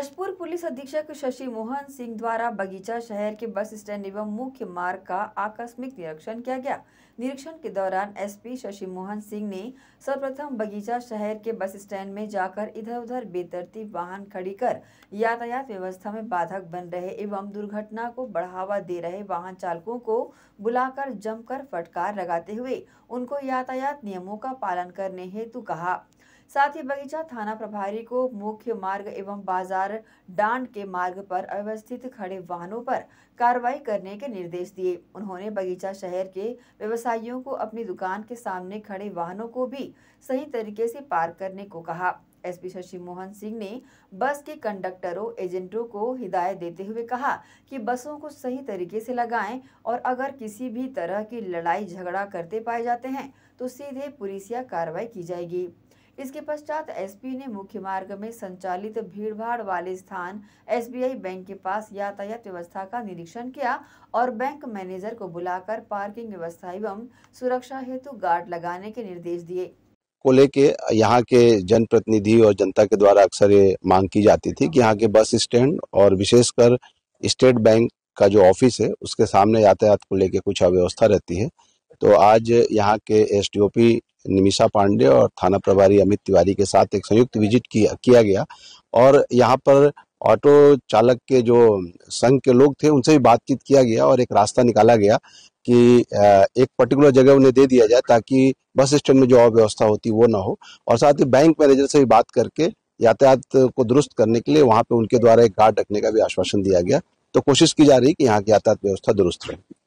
Jashpur police अधीक्षक शशि मोहन सिंह द्वारा बगीचा शहर के बस स्टैंड एवं मुख्य मार्ग का आकस्मिक निरीक्षण किया गया निरीक्षण के दौरान एसपी शशि मोहन सिंह ने सर्वप्रथम बगीचा शहर के बस स्टैंड में जाकर इधर उधर बेतरतीब वाहन खड़ी कर यातायात व्यवस्था में बाधक बन रहे एवं दुर्घटना को बढ़ावा दे रहे वाहन चालकों को बुलाकर जमकर फटकार लगाते हुए उनको यातायात नियमों का पालन करने हेतु कहा साथ ही बगीचा थाना प्रभारी को मुख्य मार्ग एवं बाजार डांड के मार्ग पर अव्यवस्थित खड़े वाहनों पर कार्रवाई करने के निर्देश दिए उन्होंने बगीचा शहर के व्यवसायियों को अपनी दुकान के सामने खड़े वाहनों को भी सही तरीके से पार्क करने को कहा एसपी शशि मोहन सिंह ने बस के कंडक्टरों एजेंटों को हिदायत देते हुए कहा कि बसों को सही तरीके से लगाएं और अगर किसी भी तरह की लड़ाई झगड़ा करते पाए जाते हैं तो सीधे पुलिसिया कार्रवाई की जाएगी इसके पश्चात एसपी ने मुख्य मार्ग में संचालित भीड़भाड़ वाले स्थान एसबीआई बैंक के पास यातायात व्यवस्था का निरीक्षण किया और बैंक मैनेजर को बुलाकर पार्किंग व्यवस्था एवं सुरक्षा हेतु गार्ड लगाने के निर्देश दिए को लेके यहाँ के जनप्रतिनिधि और जनता के द्वारा अक्सर ये मांग की जाती थी कि यहाँ के बस स्टैंड और विशेषकर स्टेट बैंक का जो ऑफिस है उसके सामने यातायात को लेके कुछ अव्यवस्था रहती है तो आज यहाँ के एस निमिषा पांडे और थाना प्रभारी अमित तिवारी के साथ एक संयुक्त विजिट किया किया गया और यहाँ पर ऑटो चालक के जो संघ के लोग थे उनसे भी बातचीत किया गया और एक रास्ता निकाला गया कि एक पर्टिकुलर जगह उन्हें दे दिया जाए ताकि बस स्टैंड में जो अव्यवस्था होती वो ना हो और साथ ही बैंक मैनेजर से भी बात करके यातायात को दुरुस्त करने के लिए वहाँ पे उनके द्वारा एक गार्ड रखने का भी आश्वासन दिया गया तो कोशिश की जा रही कि यहाँ की यातायात व्यवस्था दुरुस्त रहे